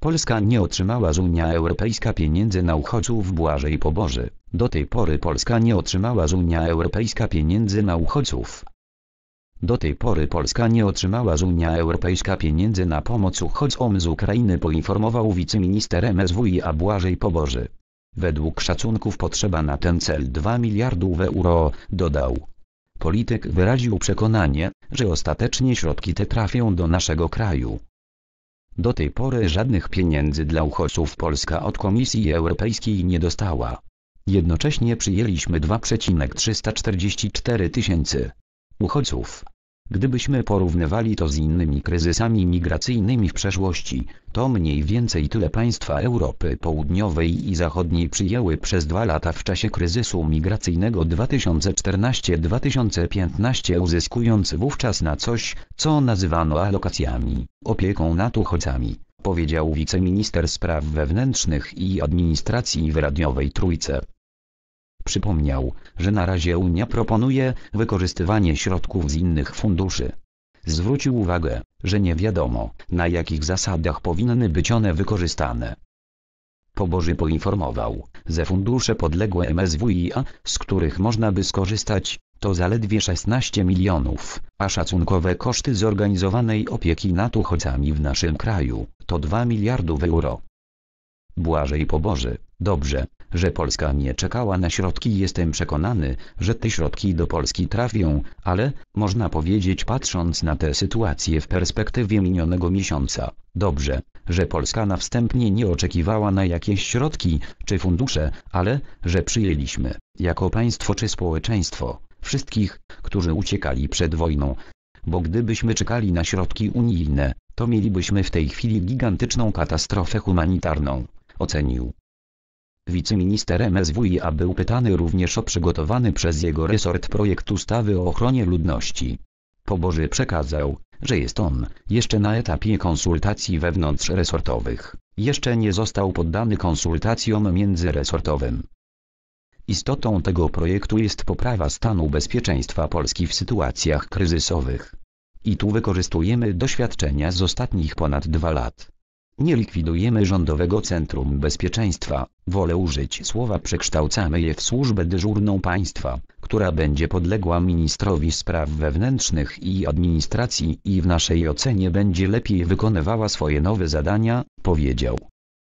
Polska nie otrzymała z Unii Europejskiej pieniędzy na uchodźców Błażej Poboży. Do tej pory Polska nie otrzymała z Unii Europejskiej pieniędzy na uchodźców. Do tej pory Polska nie otrzymała z Unii Europejskiej pieniędzy na pomoc uchodźcom z Ukrainy poinformował wiceminister MSWiA Błażej Poboży. Według szacunków potrzeba na ten cel 2 miliardów euro, dodał. Polityk wyraził przekonanie, że ostatecznie środki te trafią do naszego kraju. Do tej pory żadnych pieniędzy dla uchodźców Polska od Komisji Europejskiej nie dostała. Jednocześnie przyjęliśmy 2,344 tysięcy uchodźców. Gdybyśmy porównywali to z innymi kryzysami migracyjnymi w przeszłości, to mniej więcej tyle państwa Europy Południowej i Zachodniej przyjęły przez dwa lata w czasie kryzysu migracyjnego 2014-2015 uzyskując wówczas na coś, co nazywano alokacjami, opieką nad uchodźcami powiedział wiceminister spraw wewnętrznych i administracji w radiowej Trójce przypomniał, że na razie Unia proponuje wykorzystywanie środków z innych funduszy. Zwrócił uwagę, że nie wiadomo, na jakich zasadach powinny być one wykorzystane. Poboży poinformował, że fundusze podległe MSWiA, z których można by skorzystać, to zaledwie 16 milionów, a szacunkowe koszty zorganizowanej opieki nad uchodźcami w naszym kraju to 2 miliardów euro. Błażej Poboży, dobrze, że Polska nie czekała na środki jestem przekonany, że te środki do Polski trafią, ale, można powiedzieć patrząc na tę sytuację w perspektywie minionego miesiąca, dobrze, że Polska na wstępnie nie oczekiwała na jakieś środki, czy fundusze, ale, że przyjęliśmy, jako państwo czy społeczeństwo, wszystkich, którzy uciekali przed wojną, bo gdybyśmy czekali na środki unijne, to mielibyśmy w tej chwili gigantyczną katastrofę humanitarną, ocenił. Wiceminister MSWiA był pytany również o przygotowany przez jego resort projekt ustawy o ochronie ludności. Poboży przekazał, że jest on jeszcze na etapie konsultacji wewnątrzresortowych, jeszcze nie został poddany konsultacjom międzyresortowym. Istotą tego projektu jest poprawa stanu bezpieczeństwa Polski w sytuacjach kryzysowych. I tu wykorzystujemy doświadczenia z ostatnich ponad dwa lat. Nie likwidujemy Rządowego Centrum Bezpieczeństwa, wolę użyć słowa przekształcamy je w służbę dyżurną państwa, która będzie podległa ministrowi spraw wewnętrznych i administracji i w naszej ocenie będzie lepiej wykonywała swoje nowe zadania, powiedział.